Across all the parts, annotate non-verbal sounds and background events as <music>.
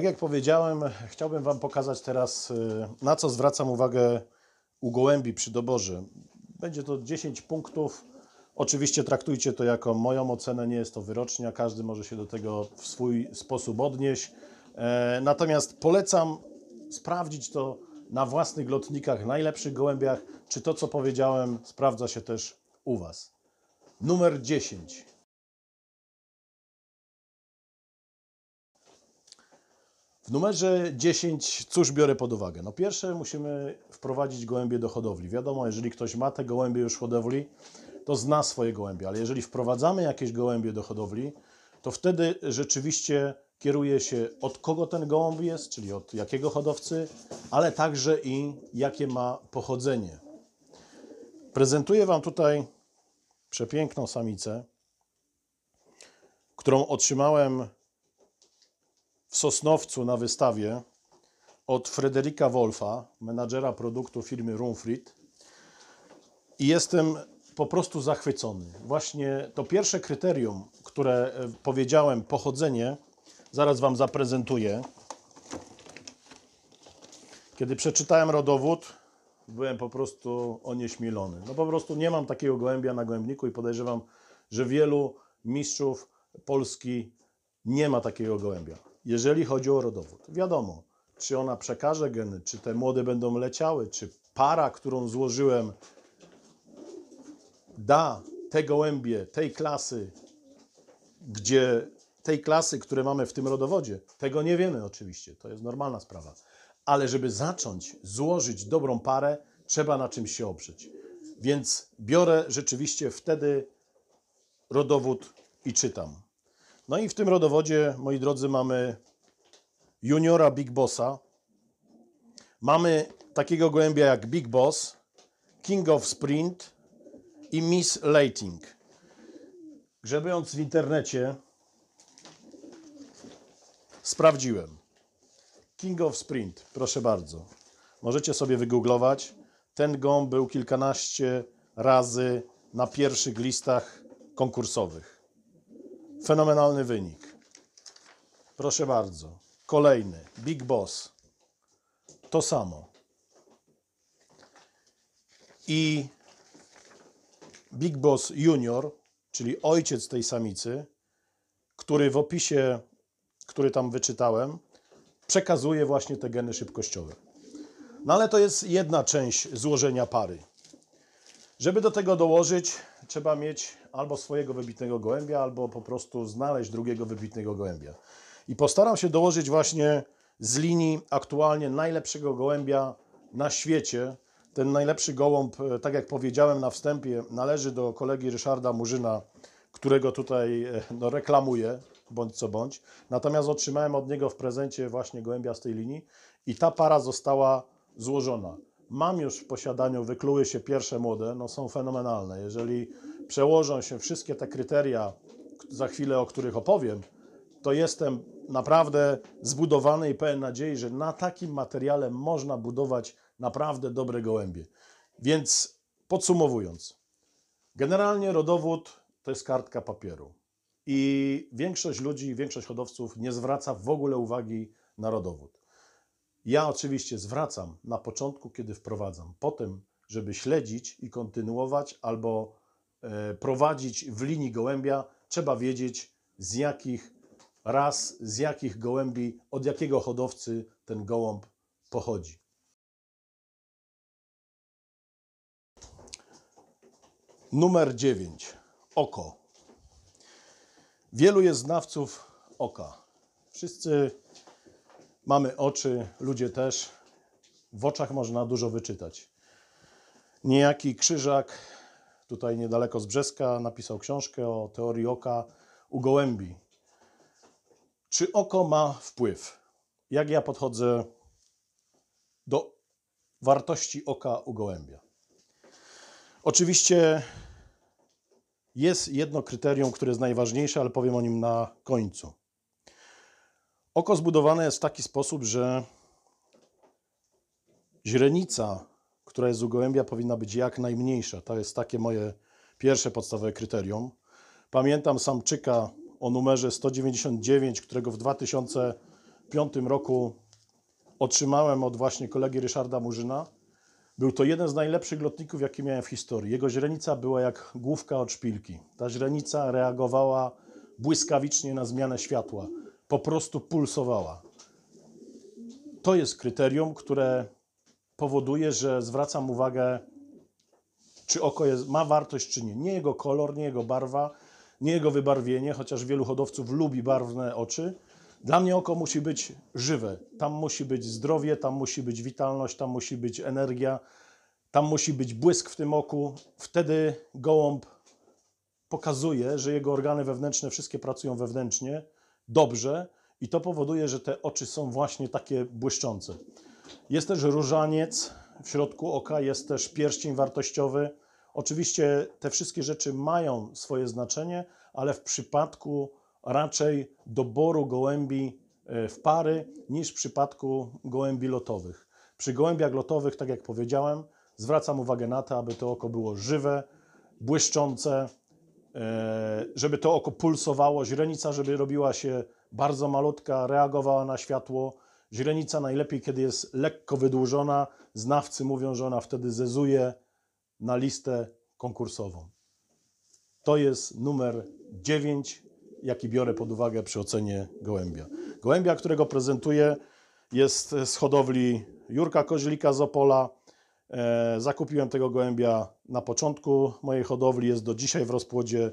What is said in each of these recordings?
Tak jak powiedziałem, chciałbym Wam pokazać teraz, y, na co zwracam uwagę u gołębi przy doborze. Będzie to 10 punktów. Oczywiście traktujcie to jako moją ocenę, nie jest to wyrocznia, każdy może się do tego w swój sposób odnieść. E, natomiast polecam sprawdzić to na własnych lotnikach, najlepszych gołębiach, czy to, co powiedziałem, sprawdza się też u Was. Numer 10. W numerze 10 cóż biorę pod uwagę? No pierwsze musimy wprowadzić gołębie do hodowli. Wiadomo, jeżeli ktoś ma te gołębie już w hodowli, to zna swoje gołębie, ale jeżeli wprowadzamy jakieś gołębie do hodowli, to wtedy rzeczywiście kieruje się od kogo ten gołąb jest, czyli od jakiego hodowcy, ale także i jakie ma pochodzenie. Prezentuję Wam tutaj przepiękną samicę, którą otrzymałem w Sosnowcu na wystawie od Frederika Wolfa, menadżera produktu firmy Rumfried. I jestem po prostu zachwycony. Właśnie to pierwsze kryterium, które e, powiedziałem, pochodzenie, zaraz Wam zaprezentuję. Kiedy przeczytałem rodowód, byłem po prostu onieśmielony. No po prostu nie mam takiego gołębia na gołębniku i podejrzewam, że wielu mistrzów Polski nie ma takiego gołębia jeżeli chodzi o rodowód. Wiadomo, czy ona przekaże geny, czy te młode będą leciały, czy para, którą złożyłem, da te gołębie tej klasy, gdzie tej klasy, które mamy w tym rodowodzie. Tego nie wiemy oczywiście, to jest normalna sprawa. Ale żeby zacząć złożyć dobrą parę, trzeba na czymś się oprzeć. Więc biorę rzeczywiście wtedy rodowód i czytam. No i w tym rodowodzie, moi drodzy, mamy juniora Big Bossa. Mamy takiego gołębia jak Big Boss, King of Sprint i Miss lighting. Grzebiąc w internecie, sprawdziłem. King of Sprint, proszę bardzo. Możecie sobie wygooglować. Ten gąb był kilkanaście razy na pierwszych listach konkursowych. Fenomenalny wynik. Proszę bardzo. Kolejny. Big Boss. To samo. I Big Boss Junior, czyli ojciec tej samicy, który w opisie, który tam wyczytałem, przekazuje właśnie te geny szybkościowe. No ale to jest jedna część złożenia pary. Żeby do tego dołożyć trzeba mieć albo swojego wybitnego gołębia, albo po prostu znaleźć drugiego wybitnego gołębia. I postaram się dołożyć właśnie z linii aktualnie najlepszego gołębia na świecie. Ten najlepszy gołąb, e, tak jak powiedziałem na wstępie, należy do kolegi Ryszarda Murzyna, którego tutaj e, no, reklamuję, bądź co bądź. Natomiast otrzymałem od niego w prezencie właśnie gołębia z tej linii i ta para została złożona mam już w posiadaniu, wykluły się pierwsze młode, no są fenomenalne. Jeżeli przełożą się wszystkie te kryteria, za chwilę o których opowiem, to jestem naprawdę zbudowany i pełen nadziei, że na takim materiale można budować naprawdę dobre gołębie. Więc podsumowując, generalnie rodowód to jest kartka papieru. I większość ludzi, większość hodowców nie zwraca w ogóle uwagi na rodowód. Ja oczywiście zwracam na początku, kiedy wprowadzam, potem, żeby śledzić i kontynuować albo e, prowadzić w linii gołębia, trzeba wiedzieć z jakich raz, z jakich gołębi, od jakiego hodowcy ten gołąb pochodzi. Numer 9. Oko. Wielu jest znawców oka. Wszyscy Mamy oczy, ludzie też. W oczach można dużo wyczytać. Niejaki Krzyżak, tutaj niedaleko z Brzeska, napisał książkę o teorii oka u gołębi. Czy oko ma wpływ? Jak ja podchodzę do wartości oka u gołębia? Oczywiście jest jedno kryterium, które jest najważniejsze, ale powiem o nim na końcu. Oko zbudowane jest w taki sposób, że źrenica, która jest u gołębia, powinna być jak najmniejsza. To jest takie moje pierwsze podstawowe kryterium. Pamiętam samczyka o numerze 199, którego w 2005 roku otrzymałem od właśnie kolegi Ryszarda Murzyna. Był to jeden z najlepszych lotników, jaki miałem w historii. Jego źrenica była jak główka od szpilki. Ta źrenica reagowała błyskawicznie na zmianę światła po prostu pulsowała. To jest kryterium, które powoduje, że zwracam uwagę, czy oko jest, ma wartość, czy nie. Nie jego kolor, nie jego barwa, nie jego wybarwienie, chociaż wielu hodowców lubi barwne oczy. Dla mnie oko musi być żywe. Tam musi być zdrowie, tam musi być witalność, tam musi być energia, tam musi być błysk w tym oku. Wtedy gołąb pokazuje, że jego organy wewnętrzne wszystkie pracują wewnętrznie dobrze i to powoduje, że te oczy są właśnie takie błyszczące. Jest też różaniec w środku oka, jest też pierścień wartościowy. Oczywiście te wszystkie rzeczy mają swoje znaczenie, ale w przypadku raczej doboru gołębi e, w pary niż w przypadku gołębi lotowych. Przy gołębiach lotowych, tak jak powiedziałem, zwracam uwagę na to, aby to oko było żywe, błyszczące, E, żeby to oko pulsowało, źrenica, żeby robiła się bardzo malutka, reagowała na światło. Źrenica najlepiej, kiedy jest lekko wydłużona. Znawcy mówią, że ona wtedy zezuje na listę konkursową. To jest numer 9, jaki biorę pod uwagę przy ocenie gołębia. Gołębia, którego prezentuję, jest z hodowli Jurka Koźlika z Opola. E, zakupiłem tego gołębia na początku mojej hodowli, jest do dzisiaj w rozpłodzie.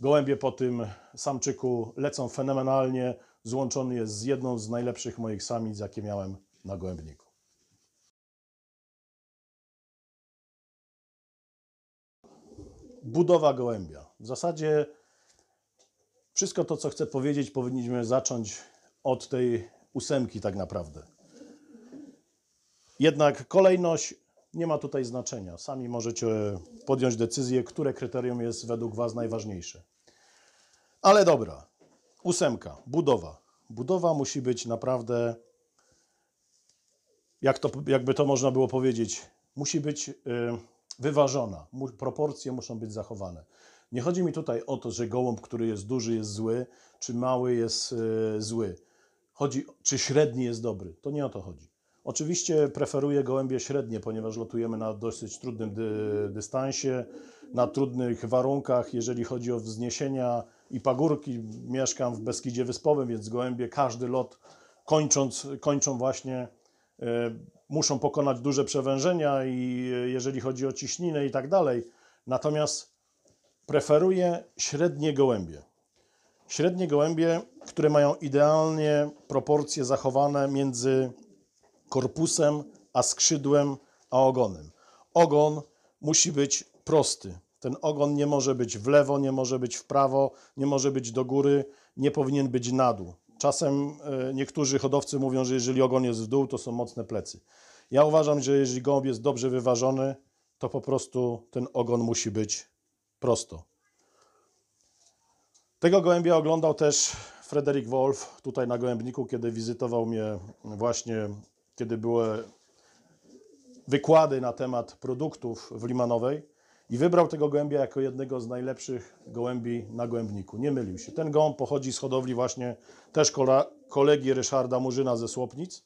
Gołębie po tym samczyku lecą fenomenalnie. Złączony jest z jedną z najlepszych moich samic, jakie miałem na gołębniku. Budowa gołębia. W zasadzie wszystko to, co chcę powiedzieć, powinniśmy zacząć od tej ósemki tak naprawdę. Jednak kolejność nie ma tutaj znaczenia. Sami możecie podjąć decyzję, które kryterium jest według Was najważniejsze. Ale dobra, ósemka, budowa. Budowa musi być naprawdę, jak to, jakby to można było powiedzieć, musi być y, wyważona. Proporcje muszą być zachowane. Nie chodzi mi tutaj o to, że gołąb, który jest duży, jest zły, czy mały jest y, zły. Chodzi, czy średni jest dobry. To nie o to chodzi. Oczywiście preferuję gołębie średnie, ponieważ lotujemy na dosyć trudnym dy dystansie, na trudnych warunkach, jeżeli chodzi o wzniesienia i pagórki. Mieszkam w Beskidzie Wyspowym, więc gołębie każdy lot kończąc, kończą właśnie, y, muszą pokonać duże przewężenia i y, jeżeli chodzi o ciśninę i tak dalej. Natomiast preferuję średnie gołębie. Średnie gołębie, które mają idealnie proporcje zachowane między korpusem, a skrzydłem, a ogonem. Ogon musi być prosty. Ten ogon nie może być w lewo, nie może być w prawo, nie może być do góry, nie powinien być na dół. Czasem e, niektórzy hodowcy mówią, że jeżeli ogon jest w dół, to są mocne plecy. Ja uważam, że jeżeli gołąb jest dobrze wyważony, to po prostu ten ogon musi być prosto. Tego gołębia oglądał też Frederick Wolf tutaj na gołębniku, kiedy wizytował mnie właśnie kiedy były wykłady na temat produktów w Limanowej i wybrał tego gołębia jako jednego z najlepszych gołębi na gołębniku. Nie mylił się. Ten gołąb pochodzi z hodowli właśnie też kolegi Ryszarda Murzyna ze Słopnic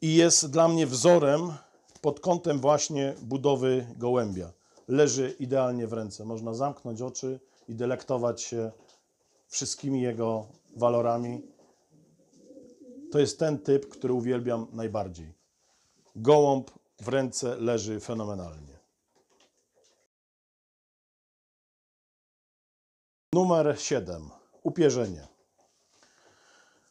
i jest dla mnie wzorem pod kątem właśnie budowy gołębia. Leży idealnie w ręce. Można zamknąć oczy i delektować się wszystkimi jego walorami to jest ten typ, który uwielbiam najbardziej. Gołąb w ręce leży fenomenalnie. Numer 7. Upierzenie.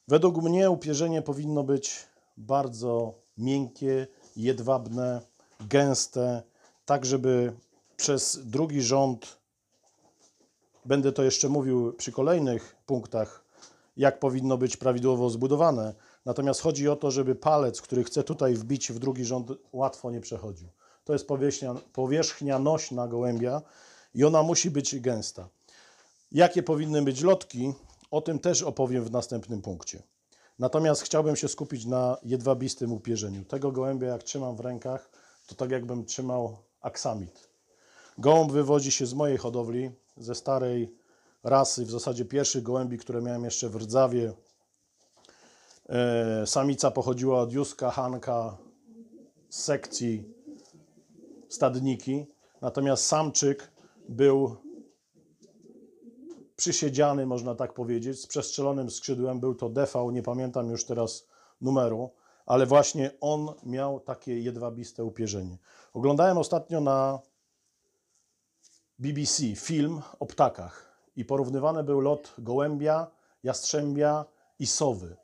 Według mnie upierzenie powinno być bardzo miękkie, jedwabne, gęste, tak żeby przez drugi rząd, będę to jeszcze mówił przy kolejnych punktach, jak powinno być prawidłowo zbudowane, Natomiast chodzi o to, żeby palec, który chce tutaj wbić w drugi rząd, łatwo nie przechodził. To jest powierzchnia, powierzchnia nośna gołębia i ona musi być gęsta. Jakie powinny być lotki, o tym też opowiem w następnym punkcie. Natomiast chciałbym się skupić na jedwabistym upierzeniu. Tego gołębia, jak trzymam w rękach, to tak jakbym trzymał aksamit. Gołąb wywodzi się z mojej hodowli, ze starej rasy, w zasadzie pierwszych gołębi, które miałem jeszcze w Rdzawie, E, samica pochodziła od Juska, Hanka z sekcji stadniki, natomiast samczyk był przysiedziany, można tak powiedzieć, z przestrzelonym skrzydłem. Był to DV, nie pamiętam już teraz numeru, ale właśnie on miał takie jedwabiste upierzenie. Oglądałem ostatnio na BBC film o ptakach i porównywany był lot gołębia, jastrzębia i sowy.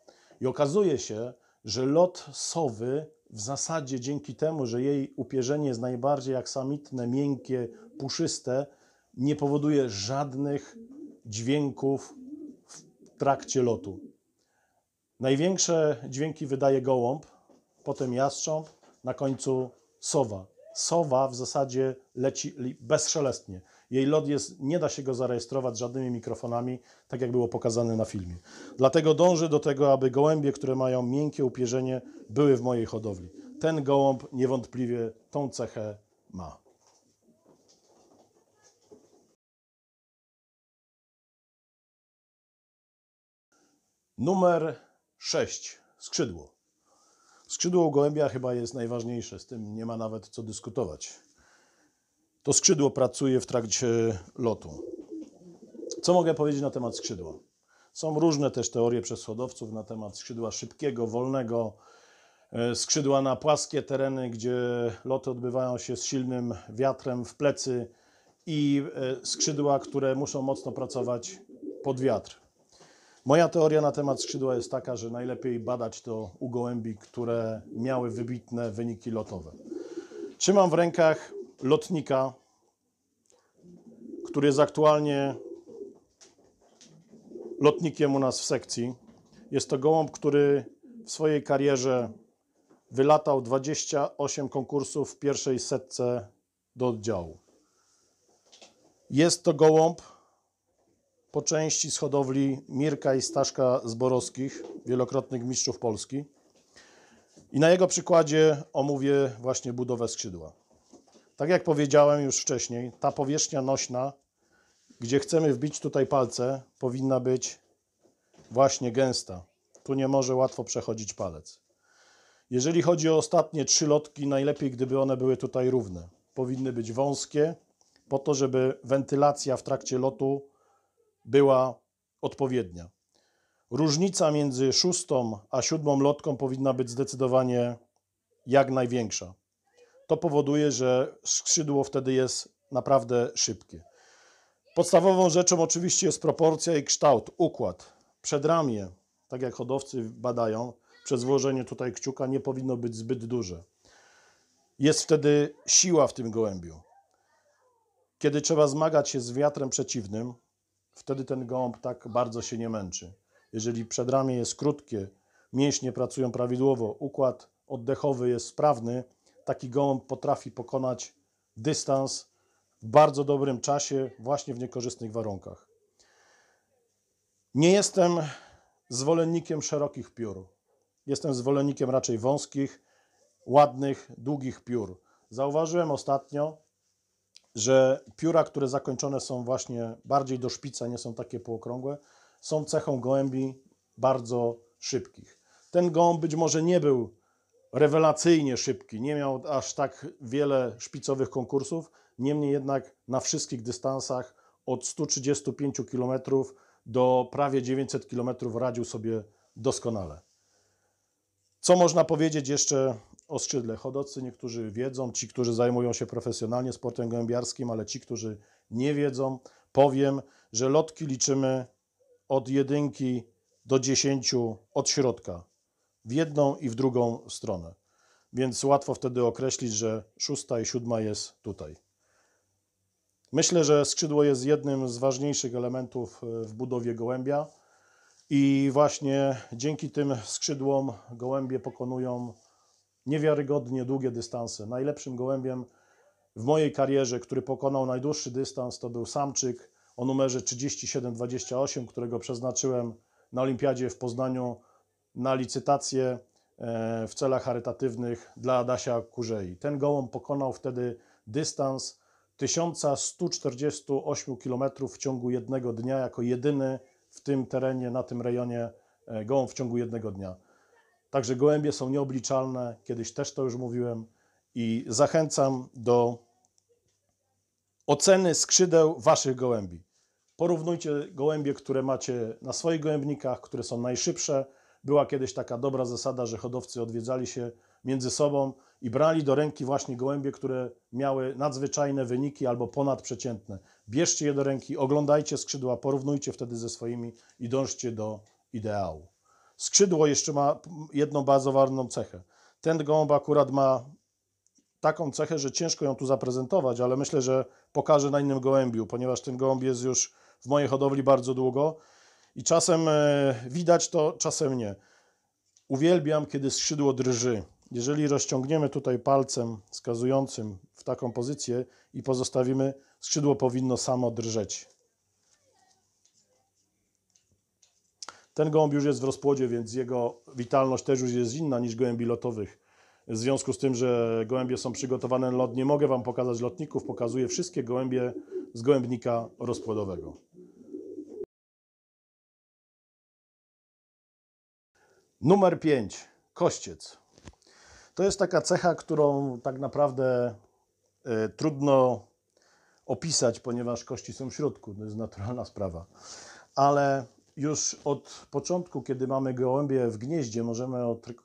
I okazuje się, że lot sowy w zasadzie dzięki temu, że jej upierzenie jest najbardziej aksamitne, miękkie, puszyste, nie powoduje żadnych dźwięków w trakcie lotu. Największe dźwięki wydaje gołąb, potem jastrząb, na końcu sowa. Sowa w zasadzie leci bezszelestnie. Jej lot jest, nie da się go zarejestrować żadnymi mikrofonami, tak jak było pokazane na filmie. Dlatego dążę do tego, aby gołębie, które mają miękkie upierzenie, były w mojej hodowli. Ten gołąb niewątpliwie tą cechę ma. Numer 6. Skrzydło. Skrzydło gołębia chyba jest najważniejsze, z tym nie ma nawet co dyskutować to skrzydło pracuje w trakcie lotu. Co mogę powiedzieć na temat skrzydła? Są różne też teorie hodowców na temat skrzydła szybkiego, wolnego, e, skrzydła na płaskie tereny, gdzie loty odbywają się z silnym wiatrem w plecy i e, skrzydła, które muszą mocno pracować pod wiatr. Moja teoria na temat skrzydła jest taka, że najlepiej badać to u gołębi, które miały wybitne wyniki lotowe. Trzymam w rękach lotnika, który jest aktualnie lotnikiem u nas w sekcji. Jest to gołąb, który w swojej karierze wylatał 28 konkursów w pierwszej setce do oddziału. Jest to gołąb po części z hodowli Mirka i Staszka Zborowskich, wielokrotnych mistrzów Polski. I na jego przykładzie omówię właśnie budowę skrzydła. Tak jak powiedziałem już wcześniej, ta powierzchnia nośna, gdzie chcemy wbić tutaj palce, powinna być właśnie gęsta. Tu nie może łatwo przechodzić palec. Jeżeli chodzi o ostatnie trzy lotki, najlepiej gdyby one były tutaj równe. Powinny być wąskie, po to, żeby wentylacja w trakcie lotu była odpowiednia. Różnica między szóstą a siódmą lotką powinna być zdecydowanie jak największa to powoduje, że skrzydło wtedy jest naprawdę szybkie. Podstawową rzeczą oczywiście jest proporcja i kształt, układ. Przedramię, tak jak hodowcy badają, przez włożenie tutaj kciuka nie powinno być zbyt duże. Jest wtedy siła w tym gołębiu. Kiedy trzeba zmagać się z wiatrem przeciwnym, wtedy ten gołąb tak bardzo się nie męczy. Jeżeli przedramię jest krótkie, mięśnie pracują prawidłowo, układ oddechowy jest sprawny, taki gołąb potrafi pokonać dystans w bardzo dobrym czasie, właśnie w niekorzystnych warunkach. Nie jestem zwolennikiem szerokich piór. Jestem zwolennikiem raczej wąskich, ładnych, długich piór. Zauważyłem ostatnio, że pióra, które zakończone są właśnie bardziej do szpica, nie są takie półokrągłe, są cechą gołębi bardzo szybkich. Ten gołąb być może nie był rewelacyjnie szybki, nie miał aż tak wiele szpicowych konkursów, niemniej jednak na wszystkich dystansach od 135 km do prawie 900 km radził sobie doskonale. Co można powiedzieć jeszcze o skrzydle? Hodowcy niektórzy wiedzą, ci, którzy zajmują się profesjonalnie sportem gołębiarskim, ale ci, którzy nie wiedzą, powiem, że lotki liczymy od jedynki do dziesięciu od środka w jedną i w drugą stronę. Więc łatwo wtedy określić, że szósta i siódma jest tutaj. Myślę, że skrzydło jest jednym z ważniejszych elementów e, w budowie gołębia i właśnie dzięki tym skrzydłom gołębie pokonują niewiarygodnie długie dystanse. Najlepszym gołębiem w mojej karierze, który pokonał najdłuższy dystans, to był Samczyk o numerze 3728, którego przeznaczyłem na Olimpiadzie w Poznaniu na licytację e, w celach charytatywnych dla Adasia Kurzei. Ten gołąb pokonał wtedy dystans 1148 km w ciągu jednego dnia, jako jedyny w tym terenie, na tym rejonie e, gołąb w ciągu jednego dnia. Także gołębie są nieobliczalne, kiedyś też to już mówiłem i zachęcam do oceny skrzydeł waszych gołębi. Porównujcie gołębie, które macie na swoich gołębnikach, które są najszybsze, była kiedyś taka dobra zasada, że hodowcy odwiedzali się między sobą i brali do ręki właśnie gołębie, które miały nadzwyczajne wyniki albo ponadprzeciętne. Bierzcie je do ręki, oglądajcie skrzydła, porównujcie wtedy ze swoimi i dążcie do ideału. Skrzydło jeszcze ma jedną bazowarną cechę. Ten gołąb akurat ma taką cechę, że ciężko ją tu zaprezentować, ale myślę, że pokażę na innym gołębiu, ponieważ ten gołąb jest już w mojej hodowli bardzo długo i czasem e, widać to, czasem nie. Uwielbiam, kiedy skrzydło drży. Jeżeli rozciągniemy tutaj palcem wskazującym w taką pozycję i pozostawimy, skrzydło powinno samo drżeć. Ten gołąb już jest w rozpłodzie, więc jego witalność też już jest inna niż gołębi lotowych. W związku z tym, że gołębie są przygotowane na lot, nie mogę Wam pokazać lotników, pokazuję wszystkie gołębie z gołębnika rozpłodowego. Numer 5. Kościec. To jest taka cecha, którą tak naprawdę y, trudno opisać, ponieważ kości są w środku. To jest naturalna sprawa. Ale już od początku, kiedy mamy gołębie w gnieździe, możemy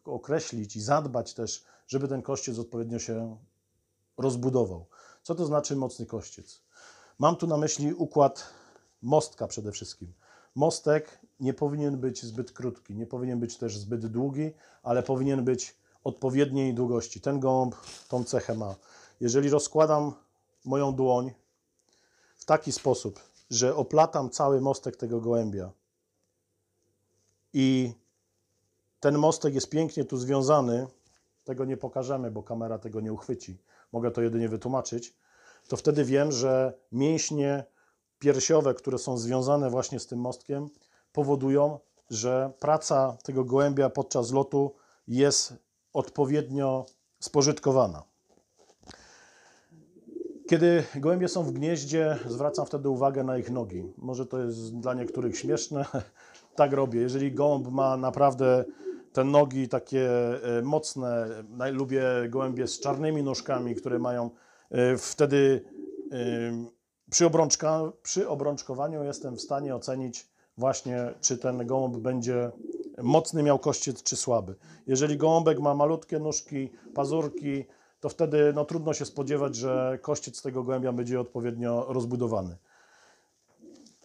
określić i zadbać też, żeby ten kościec odpowiednio się rozbudował. Co to znaczy mocny kościec? Mam tu na myśli układ mostka przede wszystkim. Mostek nie powinien być zbyt krótki, nie powinien być też zbyt długi, ale powinien być odpowiedniej długości. Ten gołąb tą cechę ma. Jeżeli rozkładam moją dłoń w taki sposób, że oplatam cały mostek tego gołębia i ten mostek jest pięknie tu związany, tego nie pokażemy, bo kamera tego nie uchwyci. Mogę to jedynie wytłumaczyć. To wtedy wiem, że mięśnie piersiowe, które są związane właśnie z tym mostkiem, powodują, że praca tego gołębia podczas lotu jest odpowiednio spożytkowana. Kiedy gołębie są w gnieździe, zwracam wtedy uwagę na ich nogi. Może to jest dla niektórych śmieszne, <laughs> tak robię. Jeżeli gołąb ma naprawdę te nogi takie e, mocne, e, lubię gołębie z czarnymi nóżkami, które mają e, wtedy przy, obrączka, przy obrączkowaniu jestem w stanie ocenić właśnie, czy ten gołąb będzie mocny miał kościec, czy słaby. Jeżeli gołąbek ma malutkie nóżki, pazurki, to wtedy no, trudno się spodziewać, że kościec tego gołębia będzie odpowiednio rozbudowany.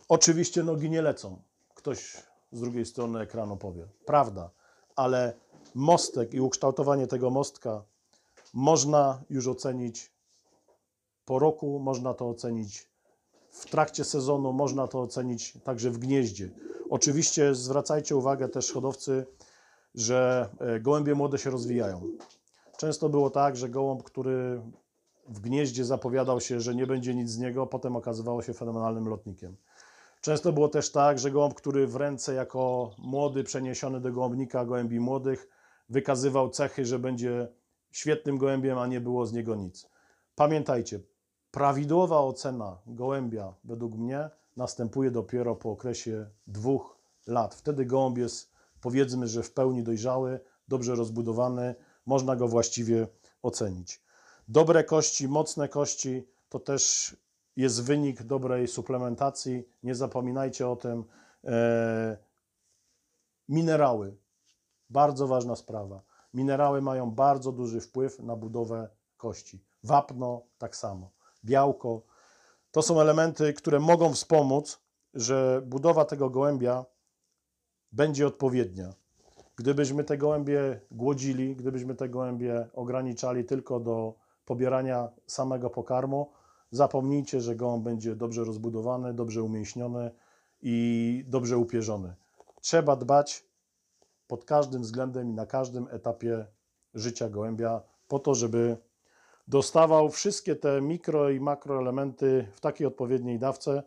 Oczywiście nogi nie lecą. Ktoś z drugiej strony ekranu powie. Prawda, ale mostek i ukształtowanie tego mostka można już ocenić po roku, można to ocenić w trakcie sezonu można to ocenić także w gnieździe. Oczywiście zwracajcie uwagę też hodowcy, że e, gołębie młode się rozwijają. Często było tak, że gołąb, który w gnieździe zapowiadał się, że nie będzie nic z niego, potem okazywało się fenomenalnym lotnikiem. Często było też tak, że gołąb, który w ręce jako młody przeniesiony do gołębnika gołębi młodych, wykazywał cechy, że będzie świetnym gołębiem, a nie było z niego nic. Pamiętajcie, Prawidłowa ocena gołębia, według mnie, następuje dopiero po okresie dwóch lat. Wtedy gołąb jest, powiedzmy, że w pełni dojrzały, dobrze rozbudowany, można go właściwie ocenić. Dobre kości, mocne kości to też jest wynik dobrej suplementacji. Nie zapominajcie o tym. E, minerały bardzo ważna sprawa. Minerały mają bardzo duży wpływ na budowę kości. Wapno tak samo białko. To są elementy, które mogą wspomóc, że budowa tego gołębia będzie odpowiednia. Gdybyśmy te gołębie głodzili, gdybyśmy te gołębie ograniczali tylko do pobierania samego pokarmu, zapomnijcie, że gołąb będzie dobrze rozbudowany, dobrze umięśniony i dobrze upierzony. Trzeba dbać pod każdym względem i na każdym etapie życia gołębia po to, żeby dostawał wszystkie te mikro i makroelementy w takiej odpowiedniej dawce,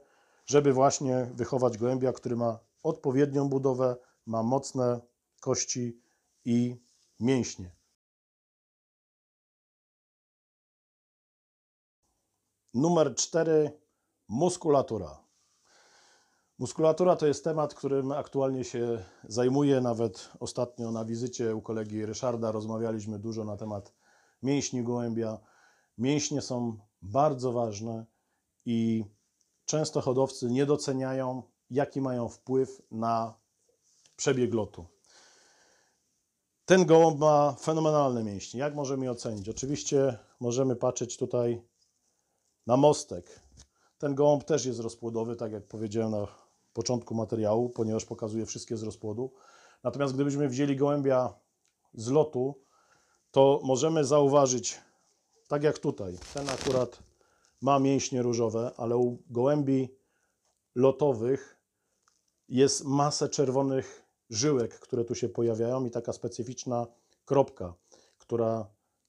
żeby właśnie wychować gołębia, który ma odpowiednią budowę, ma mocne kości i mięśnie. Numer 4. Muskulatura. Muskulatura to jest temat, którym aktualnie się zajmuję. Nawet ostatnio na wizycie u kolegi Ryszarda rozmawialiśmy dużo na temat mięśni gołębia. Mięśnie są bardzo ważne i często hodowcy nie doceniają, jaki mają wpływ na przebieg lotu. Ten gołąb ma fenomenalne mięśnie. Jak możemy je ocenić? Oczywiście możemy patrzeć tutaj na mostek. Ten gołąb też jest rozpłodowy, tak jak powiedziałem na początku materiału, ponieważ pokazuje wszystkie z rozpłodu. Natomiast gdybyśmy wzięli gołębia z lotu, to możemy zauważyć, tak jak tutaj, ten akurat ma mięśnie różowe, ale u gołębi lotowych jest masę czerwonych żyłek, które tu się pojawiają i taka specyficzna kropka, która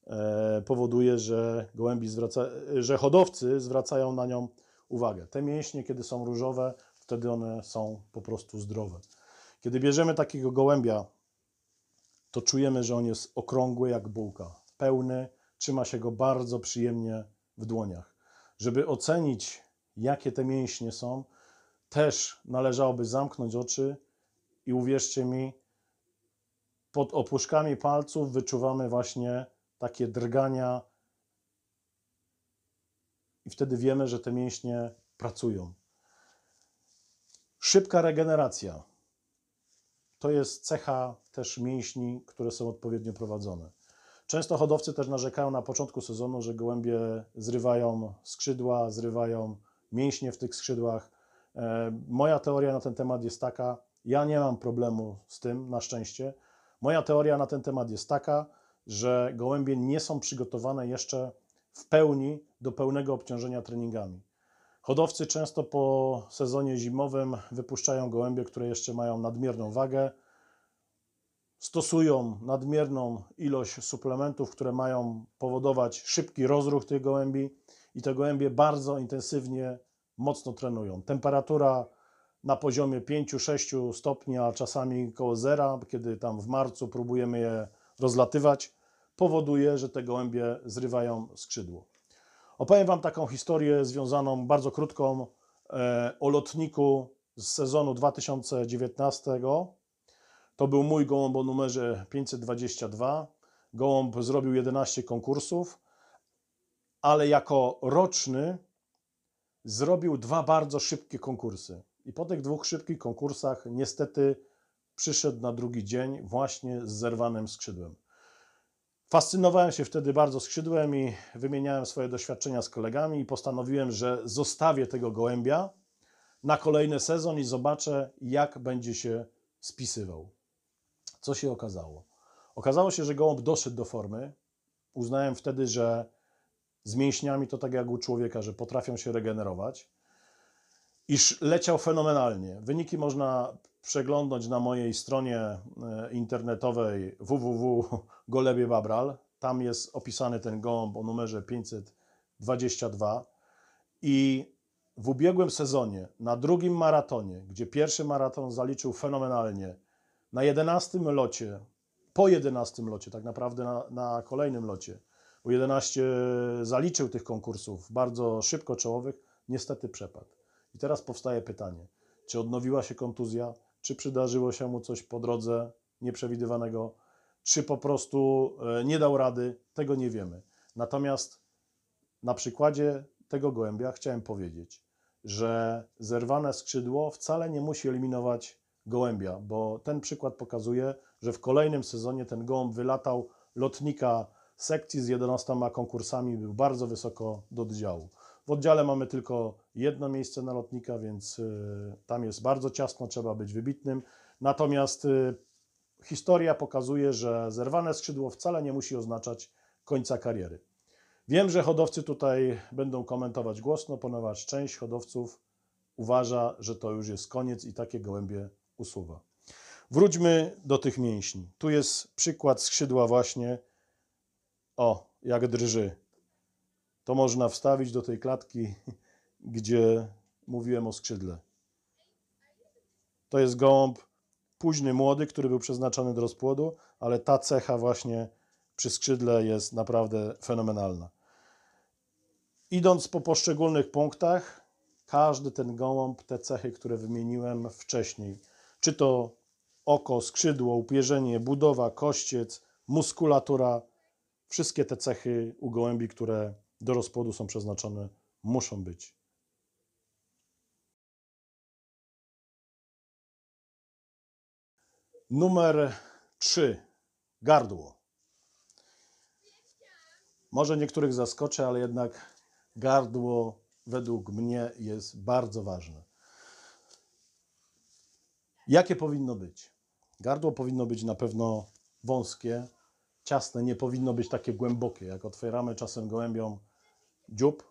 e, powoduje, że gołębi zwraca, że hodowcy zwracają na nią uwagę. Te mięśnie, kiedy są różowe, wtedy one są po prostu zdrowe. Kiedy bierzemy takiego gołębia to czujemy, że on jest okrągły jak bułka, pełny, trzyma się go bardzo przyjemnie w dłoniach. Żeby ocenić, jakie te mięśnie są, też należałoby zamknąć oczy i uwierzcie mi, pod opuszkami palców wyczuwamy właśnie takie drgania, i wtedy wiemy, że te mięśnie pracują. Szybka regeneracja to jest cecha też mięśni, które są odpowiednio prowadzone. Często hodowcy też narzekają na początku sezonu, że gołębie zrywają skrzydła, zrywają mięśnie w tych skrzydłach. E, moja teoria na ten temat jest taka, ja nie mam problemu z tym, na szczęście. Moja teoria na ten temat jest taka, że gołębie nie są przygotowane jeszcze w pełni do pełnego obciążenia treningami. Hodowcy często po sezonie zimowym wypuszczają gołębie, które jeszcze mają nadmierną wagę, stosują nadmierną ilość suplementów, które mają powodować szybki rozruch tych gołębi i te gołębie bardzo intensywnie, mocno trenują. Temperatura na poziomie 5-6 stopni, a czasami koło zera, kiedy tam w marcu próbujemy je rozlatywać, powoduje, że te gołębie zrywają skrzydło. Opowiem Wam taką historię związaną bardzo krótką e, o lotniku z sezonu 2019 to był mój gołąb o numerze 522. Gołąb zrobił 11 konkursów, ale jako roczny zrobił dwa bardzo szybkie konkursy. I po tych dwóch szybkich konkursach niestety przyszedł na drugi dzień właśnie z zerwanym skrzydłem. Fascynowałem się wtedy bardzo skrzydłem i wymieniałem swoje doświadczenia z kolegami i postanowiłem, że zostawię tego gołębia na kolejny sezon i zobaczę, jak będzie się spisywał. Co się okazało? Okazało się, że gołąb doszedł do formy. Uznałem wtedy, że z mięśniami to tak jak u człowieka, że potrafią się regenerować. Iż leciał fenomenalnie. Wyniki można przeglądnąć na mojej stronie e, internetowej www.golebiebabral. Tam jest opisany ten gołąb o numerze 522. I w ubiegłym sezonie, na drugim maratonie, gdzie pierwszy maraton zaliczył fenomenalnie, na 11 locie, po 11 locie, tak naprawdę na, na kolejnym locie, u 11 zaliczył tych konkursów bardzo szybko czołowych, niestety przepadł. I teraz powstaje pytanie, czy odnowiła się kontuzja, czy przydarzyło się mu coś po drodze nieprzewidywanego, czy po prostu e, nie dał rady, tego nie wiemy. Natomiast na przykładzie tego gołębia chciałem powiedzieć, że zerwane skrzydło wcale nie musi eliminować gołębia, bo ten przykład pokazuje, że w kolejnym sezonie ten gołąb wylatał lotnika sekcji z 11 konkursami, był bardzo wysoko do oddziału. W oddziale mamy tylko jedno miejsce na lotnika, więc y, tam jest bardzo ciasno, trzeba być wybitnym. Natomiast y, historia pokazuje, że zerwane skrzydło wcale nie musi oznaczać końca kariery. Wiem, że hodowcy tutaj będą komentować głośno, ponieważ część hodowców uważa, że to już jest koniec i takie gołębie usuwa. Wróćmy do tych mięśni. Tu jest przykład skrzydła właśnie. O, jak drży. To można wstawić do tej klatki, <laughs> gdzie mówiłem o skrzydle. To jest gołąb późny młody, który był przeznaczony do rozpłodu, ale ta cecha właśnie przy skrzydle jest naprawdę fenomenalna. Idąc po poszczególnych punktach, każdy ten gołąb, te cechy, które wymieniłem wcześniej, czy to oko, skrzydło, upierzenie, budowa, kościec, muskulatura, wszystkie te cechy u gołębi, które do rozpłodu są przeznaczone, muszą być. Numer 3. Gardło. Może niektórych zaskoczę, ale jednak gardło według mnie jest bardzo ważne. Jakie powinno być? Gardło powinno być na pewno wąskie, ciasne, nie powinno być takie głębokie. Jak otwieramy czasem gołębią dziób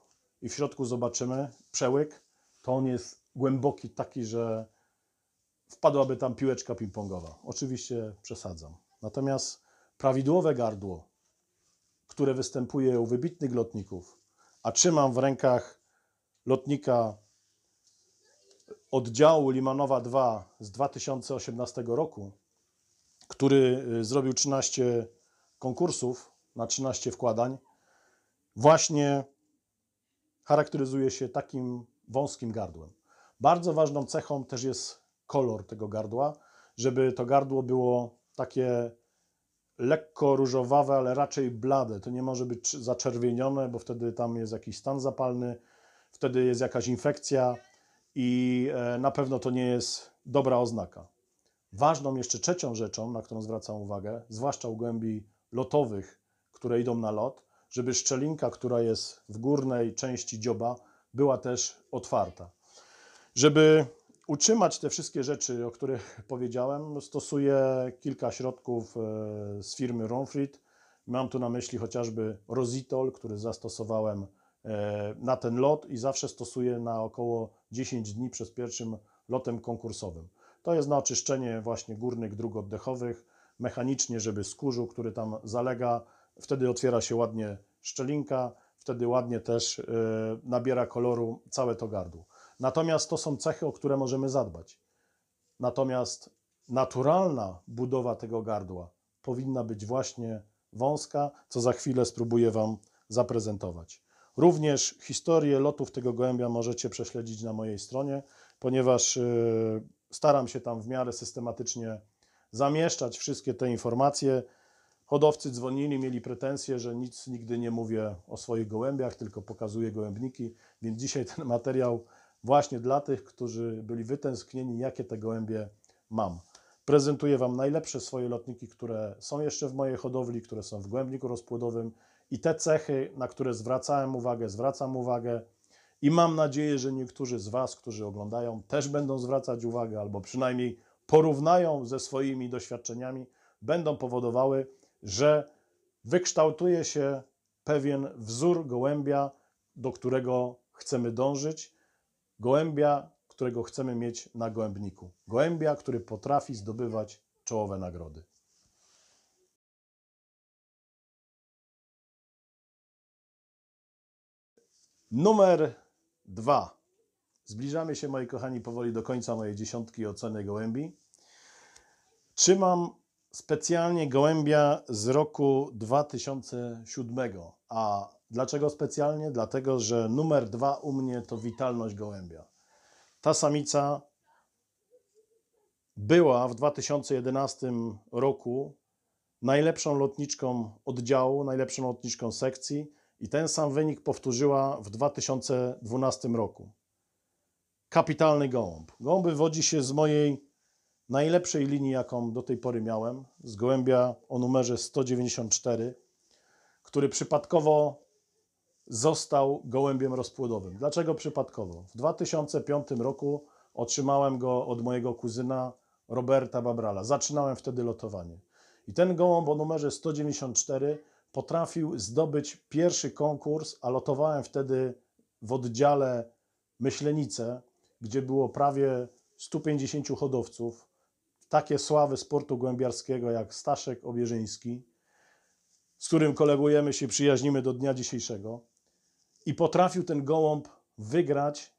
i w środku zobaczymy przełyk, to on jest głęboki taki, że wpadłaby tam piłeczka ping-pongowa. Oczywiście przesadzam. Natomiast prawidłowe gardło, które występuje u wybitnych lotników, a trzymam w rękach lotnika oddziału Limanowa 2 z 2018 roku, który y, zrobił 13 konkursów na 13 wkładań, właśnie charakteryzuje się takim wąskim gardłem. Bardzo ważną cechą też jest kolor tego gardła, żeby to gardło było takie lekko różowawe, ale raczej blade. To nie może być zaczerwienione, bo wtedy tam jest jakiś stan zapalny, wtedy jest jakaś infekcja, i e, na pewno to nie jest dobra oznaka. Ważną jeszcze trzecią rzeczą, na którą zwracam uwagę, zwłaszcza u głębi lotowych, które idą na lot, żeby szczelinka, która jest w górnej części dzioba, była też otwarta. Żeby utrzymać te wszystkie rzeczy, o których <laughs> powiedziałem, stosuję kilka środków e, z firmy Ronfrit. Mam tu na myśli chociażby Rositol, który zastosowałem e, na ten lot i zawsze stosuję na około 10 dni przez pierwszym lotem konkursowym. To jest na oczyszczenie właśnie górnych dróg oddechowych, mechanicznie, żeby skórzu, który tam zalega, wtedy otwiera się ładnie szczelinka, wtedy ładnie też e, nabiera koloru całe to gardło. Natomiast to są cechy, o które możemy zadbać. Natomiast naturalna budowa tego gardła powinna być właśnie wąska, co za chwilę spróbuję Wam zaprezentować. Również historię lotów tego gołębia możecie prześledzić na mojej stronie, ponieważ e, staram się tam w miarę systematycznie zamieszczać wszystkie te informacje. Hodowcy dzwonili, mieli pretensje, że nic nigdy nie mówię o swoich gołębiach, tylko pokazuję gołębniki, więc dzisiaj ten materiał właśnie dla tych, którzy byli wytęsknieni, jakie te gołębie mam. Prezentuję Wam najlepsze swoje lotniki, które są jeszcze w mojej hodowli, które są w głębniku rozpłodowym, i te cechy, na które zwracałem uwagę, zwracam uwagę i mam nadzieję, że niektórzy z Was, którzy oglądają, też będą zwracać uwagę albo przynajmniej porównają ze swoimi doświadczeniami, będą powodowały, że wykształtuje się pewien wzór gołębia, do którego chcemy dążyć, gołębia, którego chcemy mieć na gołębniku, gołębia, który potrafi zdobywać czołowe nagrody. Numer dwa. Zbliżamy się, moi kochani, powoli do końca mojej dziesiątki oceny gołębi. Trzymam specjalnie gołębia z roku 2007. A dlaczego specjalnie? Dlatego, że numer dwa u mnie to witalność gołębia. Ta samica była w 2011 roku najlepszą lotniczką oddziału, najlepszą lotniczką sekcji i ten sam wynik powtórzyła w 2012 roku. Kapitalny gołąb. Gołąb wywodzi się z mojej najlepszej linii, jaką do tej pory miałem, z gołębia o numerze 194, który przypadkowo został gołębiem rozpłodowym. Dlaczego przypadkowo? W 2005 roku otrzymałem go od mojego kuzyna Roberta Babrala. Zaczynałem wtedy lotowanie. I ten gołąb o numerze 194 potrafił zdobyć pierwszy konkurs, a lotowałem wtedy w oddziale Myślenice, gdzie było prawie 150 hodowców, takie sławy sportu głębiarskiego jak Staszek Obierzyński, z którym kolegujemy się, przyjaźnimy do dnia dzisiejszego. I potrafił ten gołąb wygrać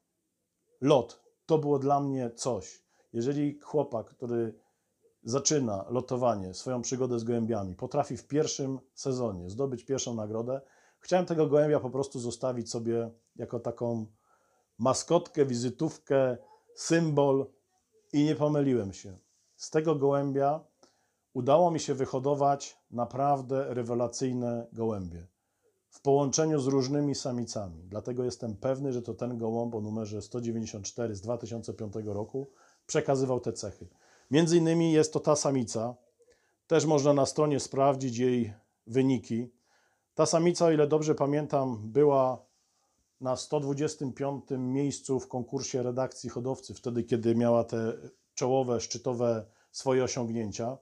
lot. To było dla mnie coś. Jeżeli chłopak, który zaczyna lotowanie, swoją przygodę z gołębiami, potrafi w pierwszym sezonie zdobyć pierwszą nagrodę, chciałem tego gołębia po prostu zostawić sobie jako taką maskotkę, wizytówkę, symbol i nie pomyliłem się. Z tego gołębia udało mi się wyhodować naprawdę rewelacyjne gołębie w połączeniu z różnymi samicami. Dlatego jestem pewny, że to ten gołąb o numerze 194 z 2005 roku przekazywał te cechy. Między innymi jest to ta samica. Też można na stronie sprawdzić jej wyniki. Ta samica, o ile dobrze pamiętam, była na 125 miejscu w konkursie redakcji hodowcy, wtedy kiedy miała te czołowe, szczytowe swoje osiągnięcia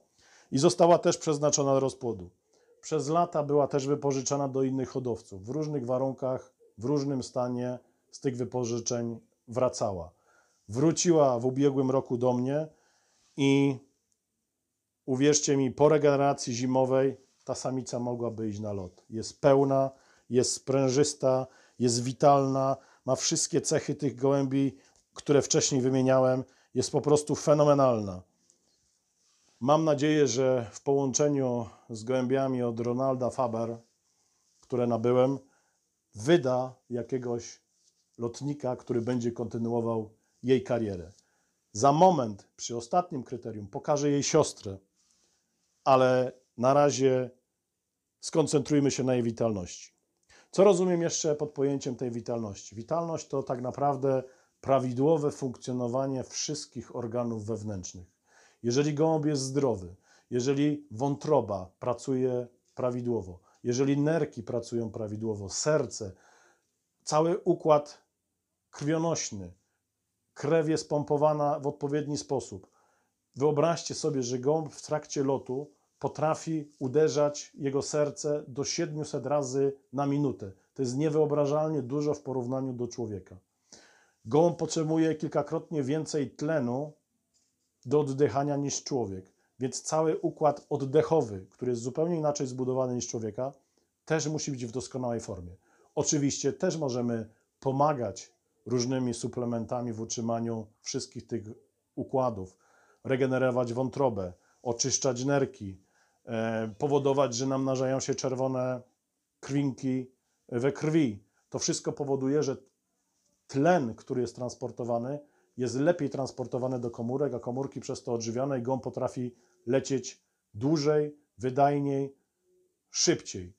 i została też przeznaczona do rozpłodu. Przez lata była też wypożyczana do innych hodowców. W różnych warunkach, w różnym stanie z tych wypożyczeń wracała. Wróciła w ubiegłym roku do mnie i uwierzcie mi, po regeneracji zimowej ta samica mogłaby iść na lot. Jest pełna, jest sprężysta, jest witalna, ma wszystkie cechy tych gołębi, które wcześniej wymieniałem. Jest po prostu fenomenalna. Mam nadzieję, że w połączeniu z gołębiami od Ronalda Faber, które nabyłem, wyda jakiegoś lotnika, który będzie kontynuował jej karierę. Za moment, przy ostatnim kryterium, pokażę jej siostrę, ale na razie skoncentrujmy się na jej witalności. Co rozumiem jeszcze pod pojęciem tej witalności? Witalność to tak naprawdę prawidłowe funkcjonowanie wszystkich organów wewnętrznych. Jeżeli gołąb jest zdrowy, jeżeli wątroba pracuje prawidłowo, jeżeli nerki pracują prawidłowo, serce, cały układ krwionośny, krew jest pompowana w odpowiedni sposób. Wyobraźcie sobie, że gąb w trakcie lotu potrafi uderzać jego serce do 700 razy na minutę. To jest niewyobrażalnie dużo w porównaniu do człowieka. Gąb potrzebuje kilkakrotnie więcej tlenu do oddychania niż człowiek, więc cały układ oddechowy, który jest zupełnie inaczej zbudowany niż człowieka, też musi być w doskonałej formie. Oczywiście też możemy pomagać różnymi suplementami w utrzymaniu wszystkich tych układów, regenerować wątrobę, oczyszczać nerki, e, powodować, że namnażają się czerwone krwinki we krwi. To wszystko powoduje, że tlen, który jest transportowany, jest lepiej transportowany do komórek, a komórki przez to odżywiane i gąb potrafi lecieć dłużej, wydajniej, szybciej.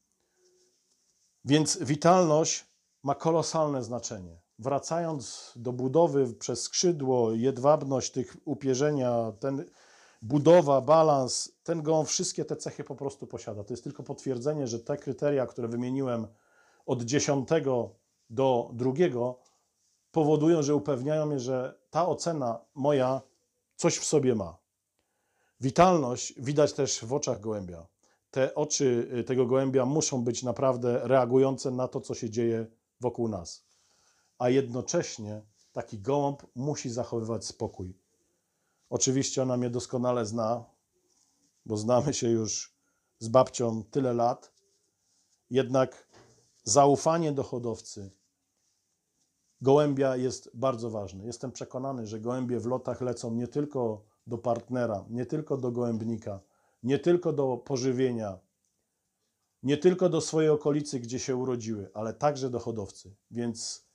Więc witalność ma kolosalne znaczenie wracając do budowy przez skrzydło, jedwabność tych upierzenia, ten budowa, balans, ten gąb, wszystkie te cechy po prostu posiada. To jest tylko potwierdzenie, że te kryteria, które wymieniłem od dziesiątego do drugiego, powodują, że upewniają mnie, że ta ocena moja coś w sobie ma. Witalność widać też w oczach gołębia. Te oczy y, tego gołębia muszą być naprawdę reagujące na to, co się dzieje wokół nas a jednocześnie taki gołąb musi zachowywać spokój. Oczywiście ona mnie doskonale zna, bo znamy się już z babcią tyle lat, jednak zaufanie do hodowcy gołębia jest bardzo ważne. Jestem przekonany, że gołębie w lotach lecą nie tylko do partnera, nie tylko do gołębnika, nie tylko do pożywienia, nie tylko do swojej okolicy, gdzie się urodziły, ale także do hodowcy. Więc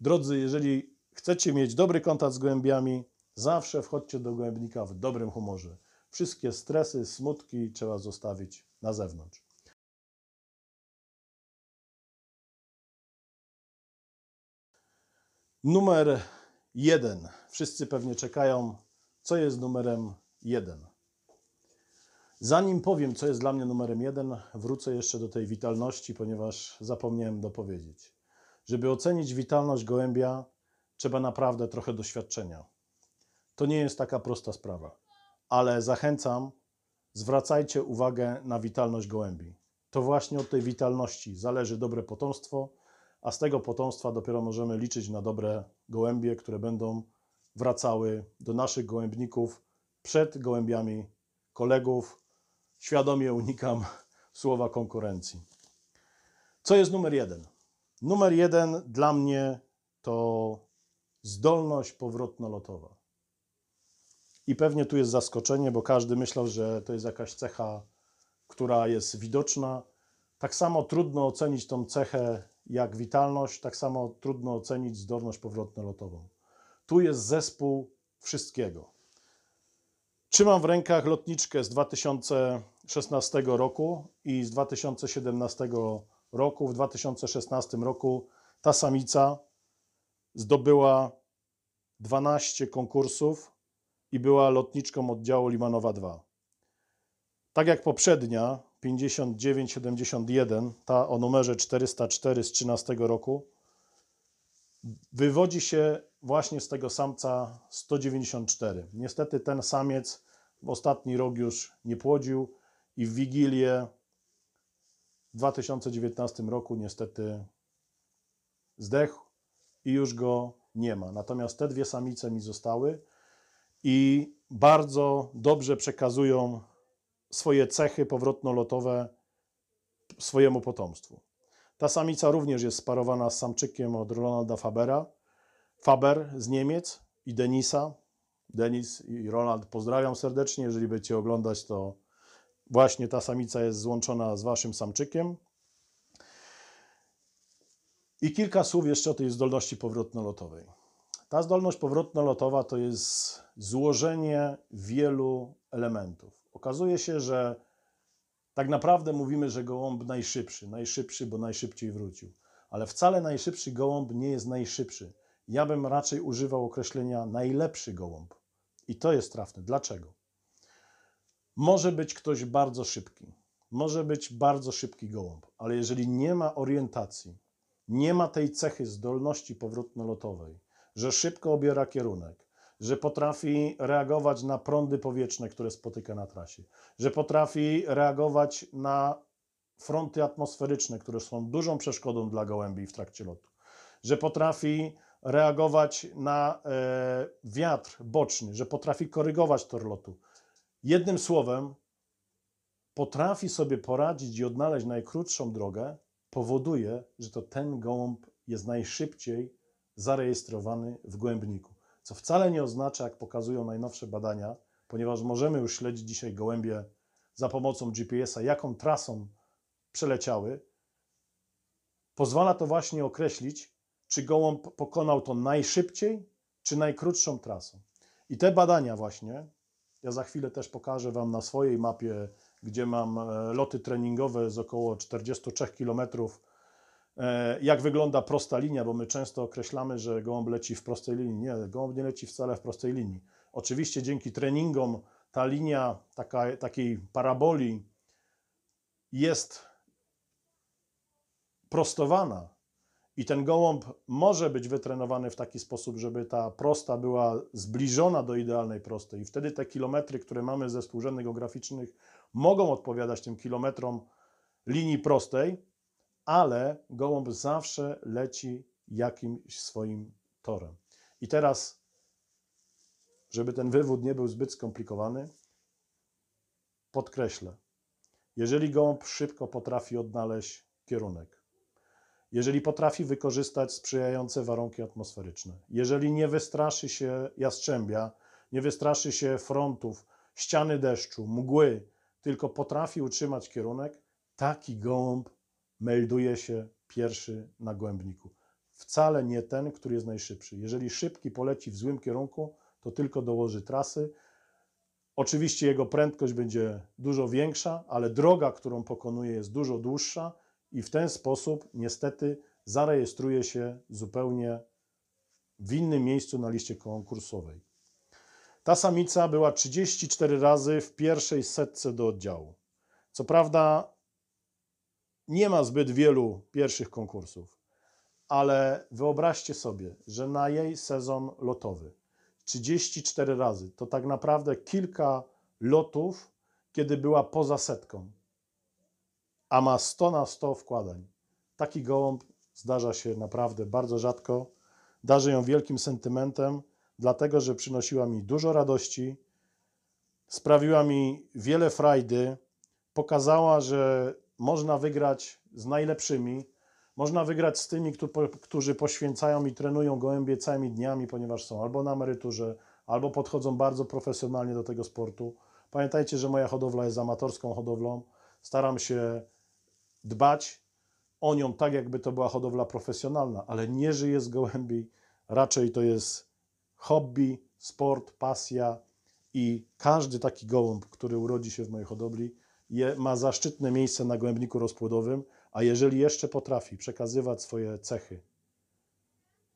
Drodzy, jeżeli chcecie mieć dobry kontakt z głębiami, zawsze wchodźcie do głębnika w dobrym humorze. Wszystkie stresy, smutki trzeba zostawić na zewnątrz. Numer jeden. Wszyscy pewnie czekają, co jest numerem jeden. Zanim powiem, co jest dla mnie numerem jeden, wrócę jeszcze do tej witalności, ponieważ zapomniałem dopowiedzieć. Żeby ocenić witalność gołębia, trzeba naprawdę trochę doświadczenia. To nie jest taka prosta sprawa, ale zachęcam, zwracajcie uwagę na witalność gołębi. To właśnie od tej witalności zależy dobre potomstwo, a z tego potomstwa dopiero możemy liczyć na dobre gołębie, które będą wracały do naszych gołębników przed gołębiami kolegów. Świadomie unikam <laughs> słowa konkurencji. Co jest numer jeden? Numer jeden dla mnie to zdolność powrotno-lotowa. I pewnie tu jest zaskoczenie, bo każdy myślał, że to jest jakaś cecha, która jest widoczna. Tak samo trudno ocenić tą cechę jak witalność, tak samo trudno ocenić zdolność powrotno-lotową. Tu jest zespół wszystkiego. Trzymam w rękach lotniczkę z 2016 roku i z 2017 roku roku, w 2016 roku, ta samica zdobyła 12 konkursów i była lotniczką oddziału Limanowa 2. Tak jak poprzednia, 5971, ta o numerze 404 z 13 roku, wywodzi się właśnie z tego samca 194. Niestety ten samiec w ostatni rok już nie płodził i w Wigilię w 2019 roku niestety zdechł i już go nie ma. Natomiast te dwie samice mi zostały i bardzo dobrze przekazują swoje cechy powrotno-lotowe swojemu potomstwu. Ta samica również jest sparowana z samczykiem od Ronalda Fabera. Faber z Niemiec i Denisa. Denis i Ronald pozdrawiam serdecznie. Jeżeli będziecie oglądać, to właśnie ta samica jest złączona z waszym samczykiem. I kilka słów jeszcze o tej zdolności powrotnolotowej. Ta zdolność powrotnolotowa to jest złożenie wielu elementów. Okazuje się, że tak naprawdę mówimy, że gołąb najszybszy, najszybszy, bo najszybciej wrócił. Ale wcale najszybszy gołąb nie jest najszybszy. Ja bym raczej używał określenia najlepszy gołąb. I to jest trafne. Dlaczego? Może być ktoś bardzo szybki, może być bardzo szybki gołąb, ale jeżeli nie ma orientacji, nie ma tej cechy zdolności powrotno-lotowej, że szybko obiera kierunek, że potrafi reagować na prądy powietrzne, które spotyka na trasie, że potrafi reagować na fronty atmosferyczne, które są dużą przeszkodą dla gołębi w trakcie lotu, że potrafi reagować na e, wiatr boczny, że potrafi korygować tor lotu, Jednym słowem, potrafi sobie poradzić i odnaleźć najkrótszą drogę, powoduje, że to ten gołąb jest najszybciej zarejestrowany w gołębniku. Co wcale nie oznacza, jak pokazują najnowsze badania, ponieważ możemy już śledzić dzisiaj gołębie za pomocą GPS-a, jaką trasą przeleciały. Pozwala to właśnie określić, czy gołąb pokonał to najszybciej, czy najkrótszą trasą. I te badania właśnie ja za chwilę też pokażę Wam na swojej mapie, gdzie mam e, loty treningowe z około 43 km. E, jak wygląda prosta linia, bo my często określamy, że gołąb leci w prostej linii. Nie, gołąb nie leci wcale w prostej linii. Oczywiście dzięki treningom ta linia taka, takiej paraboli jest prostowana, i ten gołąb może być wytrenowany w taki sposób, żeby ta prosta była zbliżona do idealnej prostej. I wtedy te kilometry, które mamy ze współrzędnych geograficznych, mogą odpowiadać tym kilometrom linii prostej, ale gołąb zawsze leci jakimś swoim torem. I teraz, żeby ten wywód nie był zbyt skomplikowany, podkreślę. Jeżeli gołąb szybko potrafi odnaleźć kierunek, jeżeli potrafi wykorzystać sprzyjające warunki atmosferyczne, jeżeli nie wystraszy się jastrzębia, nie wystraszy się frontów, ściany deszczu, mgły, tylko potrafi utrzymać kierunek, taki gołąb melduje się pierwszy na głębniku. Wcale nie ten, który jest najszybszy. Jeżeli szybki poleci w złym kierunku, to tylko dołoży trasy. Oczywiście jego prędkość będzie dużo większa, ale droga, którą pokonuje, jest dużo dłuższa i w ten sposób niestety zarejestruje się zupełnie w innym miejscu na liście konkursowej. Ta samica była 34 razy w pierwszej setce do oddziału. Co prawda nie ma zbyt wielu pierwszych konkursów, ale wyobraźcie sobie, że na jej sezon lotowy 34 razy to tak naprawdę kilka lotów, kiedy była poza setką a ma 100 na 100 wkładań. Taki gołąb zdarza się naprawdę bardzo rzadko. Darzę ją wielkim sentymentem, dlatego że przynosiła mi dużo radości, sprawiła mi wiele frajdy, pokazała, że można wygrać z najlepszymi, można wygrać z tymi, którzy poświęcają i trenują gołębie całymi dniami, ponieważ są albo na emeryturze, albo podchodzą bardzo profesjonalnie do tego sportu. Pamiętajcie, że moja hodowla jest amatorską hodowlą. Staram się dbać o nią tak, jakby to była hodowla profesjonalna, ale nie żyje z gołębi. Raczej to jest hobby, sport, pasja i każdy taki gołąb, który urodzi się w mojej hodowli, je, ma zaszczytne miejsce na gołębniku rozpłodowym, a jeżeli jeszcze potrafi przekazywać swoje cechy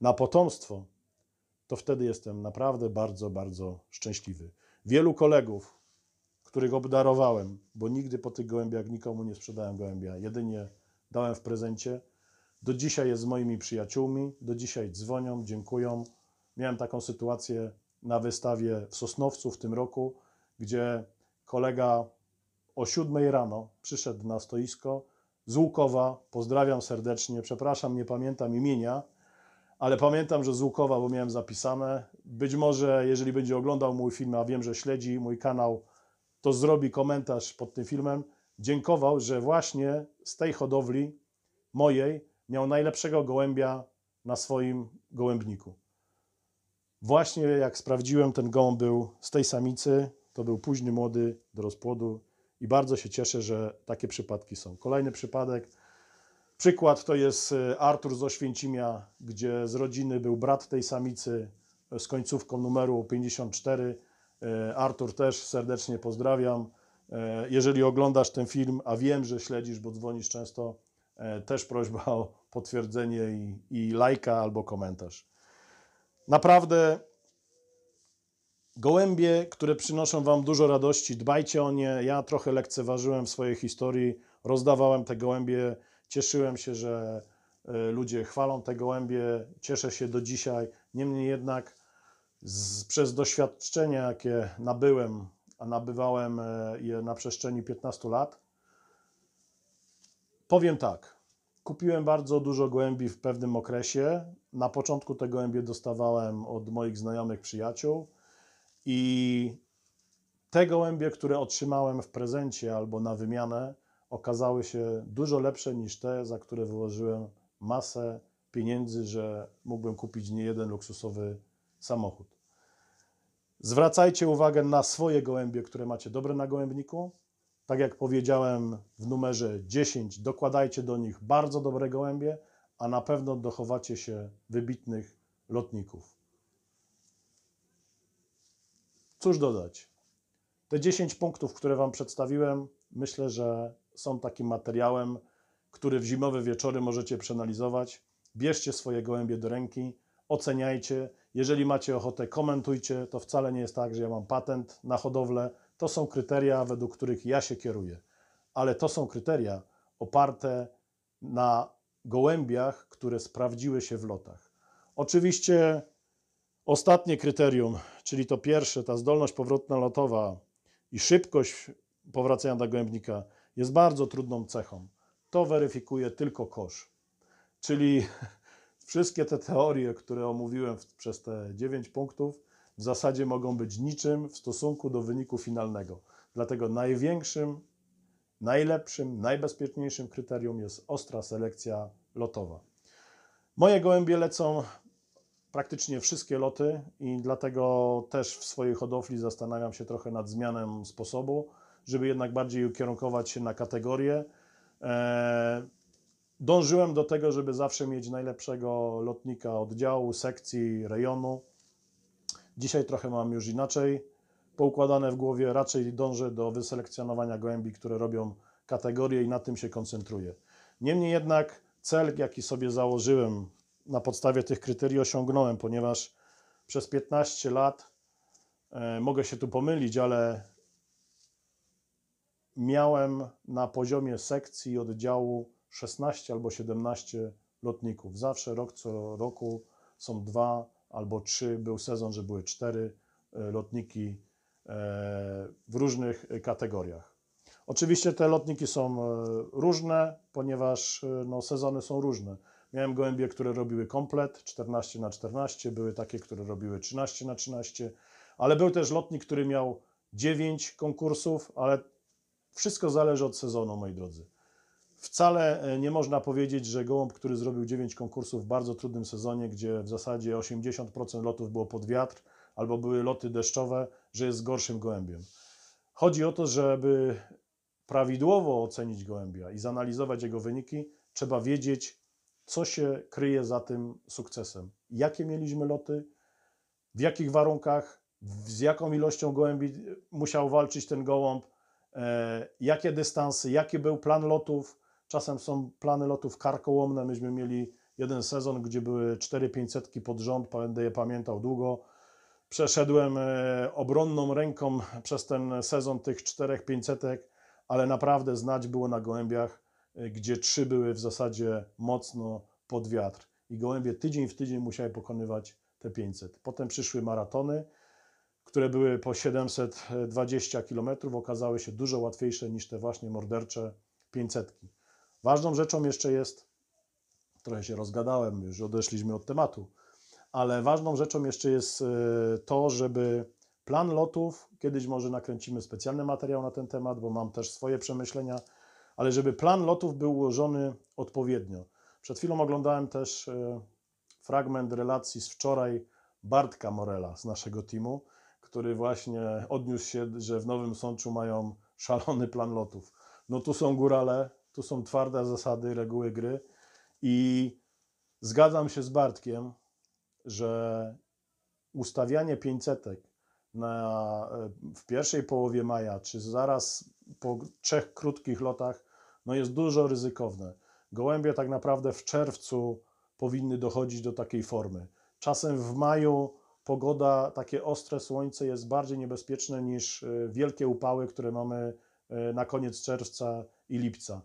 na potomstwo, to wtedy jestem naprawdę bardzo, bardzo szczęśliwy. Wielu kolegów, których obdarowałem, bo nigdy po tych gołębiach nikomu nie sprzedałem gołębia, jedynie dałem w prezencie. Do dzisiaj jest z moimi przyjaciółmi, do dzisiaj dzwonią, dziękują. Miałem taką sytuację na wystawie w Sosnowcu w tym roku, gdzie kolega o siódmej rano przyszedł na stoisko z Łukowa, pozdrawiam serdecznie, przepraszam, nie pamiętam imienia, ale pamiętam, że z Łukowa, bo miałem zapisane. Być może, jeżeli będzie oglądał mój film, a wiem, że śledzi mój kanał to zrobi komentarz pod tym filmem, dziękował, że właśnie z tej hodowli mojej miał najlepszego gołębia na swoim gołębniku. Właśnie jak sprawdziłem, ten gołąb był z tej samicy, to był późny młody do rozpłodu i bardzo się cieszę, że takie przypadki są. Kolejny przypadek, przykład to jest e, Artur z Oświęcimia, gdzie z rodziny był brat tej samicy z końcówką numeru 54, E, Artur też serdecznie pozdrawiam. E, jeżeli oglądasz ten film, a wiem, że śledzisz, bo dzwonisz często, e, też prośba o potwierdzenie i, i lajka albo komentarz. Naprawdę gołębie, które przynoszą Wam dużo radości, dbajcie o nie. Ja trochę lekceważyłem w swojej historii, rozdawałem te gołębie, cieszyłem się, że ludzie chwalą te gołębie, cieszę się do dzisiaj. Niemniej jednak z, przez doświadczenia, jakie nabyłem, a nabywałem e, je na przestrzeni 15 lat, powiem tak. Kupiłem bardzo dużo głębi w pewnym okresie. Na początku te gołębie dostawałem od moich znajomych przyjaciół i te gołębie, które otrzymałem w prezencie albo na wymianę, okazały się dużo lepsze niż te, za które wyłożyłem masę pieniędzy, że mógłbym kupić nie jeden luksusowy samochód. Zwracajcie uwagę na swoje gołębie, które macie dobre na gołębniku. Tak jak powiedziałem w numerze 10, dokładajcie do nich bardzo dobre gołębie, a na pewno dochowacie się wybitnych lotników. Cóż dodać? Te 10 punktów, które Wam przedstawiłem, myślę, że są takim materiałem, który w zimowe wieczory możecie przeanalizować. Bierzcie swoje gołębie do ręki, oceniajcie jeżeli macie ochotę, komentujcie. To wcale nie jest tak, że ja mam patent na hodowlę. To są kryteria, według których ja się kieruję. Ale to są kryteria oparte na gołębiach, które sprawdziły się w lotach. Oczywiście ostatnie kryterium, czyli to pierwsze, ta zdolność powrotna lotowa i szybkość powracania do gołębnika jest bardzo trudną cechą. To weryfikuje tylko kosz. Czyli Wszystkie te teorie, które omówiłem w, przez te 9 punktów, w zasadzie mogą być niczym w stosunku do wyniku finalnego. Dlatego największym, najlepszym, najbezpieczniejszym kryterium jest ostra selekcja lotowa. Moje gołębie lecą praktycznie wszystkie loty i dlatego też w swojej hodowli zastanawiam się trochę nad zmianą sposobu, żeby jednak bardziej ukierunkować się na kategorie. Eee, dążyłem do tego, żeby zawsze mieć najlepszego lotnika oddziału, sekcji, rejonu. Dzisiaj trochę mam już inaczej poukładane w głowie, raczej dążę do wyselekcjonowania gołębi, które robią kategorie i na tym się koncentruję. Niemniej jednak cel, jaki sobie założyłem na podstawie tych kryteriów osiągnąłem, ponieważ przez 15 lat, e, mogę się tu pomylić, ale miałem na poziomie sekcji oddziału 16 albo 17 lotników. Zawsze rok co roku są dwa albo trzy. Był sezon, że były cztery e, lotniki e, w różnych kategoriach. Oczywiście te lotniki są e, różne, ponieważ no, sezony są różne. Miałem gołębie, które robiły komplet 14 na 14, były takie, które robiły 13 na 13, ale był też lotnik, który miał 9 konkursów, ale wszystko zależy od sezonu, moi drodzy. Wcale e, nie można powiedzieć, że Gołąb, który zrobił 9 konkursów w bardzo trudnym sezonie, gdzie w zasadzie 80% lotów było pod wiatr albo były loty deszczowe, że jest gorszym gołębiem. Chodzi o to, żeby prawidłowo ocenić gołębia i zanalizować jego wyniki, trzeba wiedzieć, co się kryje za tym sukcesem. Jakie mieliśmy loty, w jakich warunkach, z jaką ilością gołębi e, musiał walczyć ten gołąb, e, jakie dystanse, jaki był plan lotów, Czasem są plany lotów karkołomne. Myśmy mieli jeden sezon, gdzie były 4-500 pod rząd, będę je pamiętał długo. Przeszedłem e, obronną ręką przez ten sezon tych 4-500, ale naprawdę znać było na gołębiach, e, gdzie trzy były w zasadzie mocno pod wiatr. I gołębie tydzień w tydzień musiały pokonywać te 500. Potem przyszły maratony, które były po 720 km, okazały się dużo łatwiejsze niż te właśnie mordercze 500. Ważną rzeczą jeszcze jest, trochę się rozgadałem, już odeszliśmy od tematu, ale ważną rzeczą jeszcze jest y, to, żeby plan lotów, kiedyś może nakręcimy specjalny materiał na ten temat, bo mam też swoje przemyślenia, ale żeby plan lotów był ułożony odpowiednio. Przed chwilą oglądałem też y, fragment relacji z wczoraj Bartka Morela z naszego teamu, który właśnie odniósł się, że w Nowym Sączu mają szalony plan lotów. No tu są górale, tu są twarde zasady, reguły gry i zgadzam się z Bartkiem, że ustawianie 500 na, e, w pierwszej połowie maja, czy zaraz po trzech krótkich lotach, no jest dużo ryzykowne. Gołębie tak naprawdę w czerwcu powinny dochodzić do takiej formy. Czasem w maju pogoda, takie ostre słońce jest bardziej niebezpieczne niż e, wielkie upały, które mamy e, na koniec czerwca i lipca.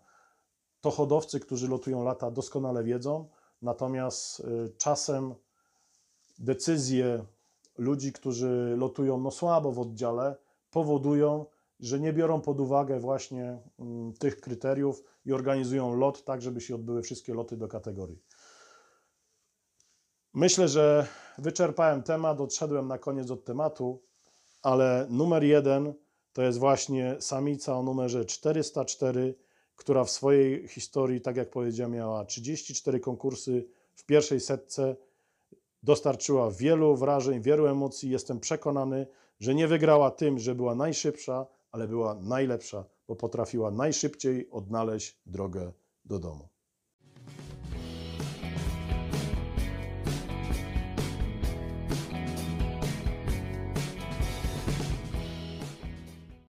To hodowcy, którzy lotują lata, doskonale wiedzą, natomiast y, czasem decyzje ludzi, którzy lotują no słabo w oddziale, powodują, że nie biorą pod uwagę właśnie mm, tych kryteriów i organizują lot tak, żeby się odbyły wszystkie loty do kategorii. Myślę, że wyczerpałem temat, odszedłem na koniec od tematu, ale numer jeden to jest właśnie samica o numerze 404 która w swojej historii, tak jak powiedziałem, miała 34 konkursy w pierwszej setce, dostarczyła wielu wrażeń, wielu emocji. Jestem przekonany, że nie wygrała tym, że była najszybsza, ale była najlepsza, bo potrafiła najszybciej odnaleźć drogę do domu.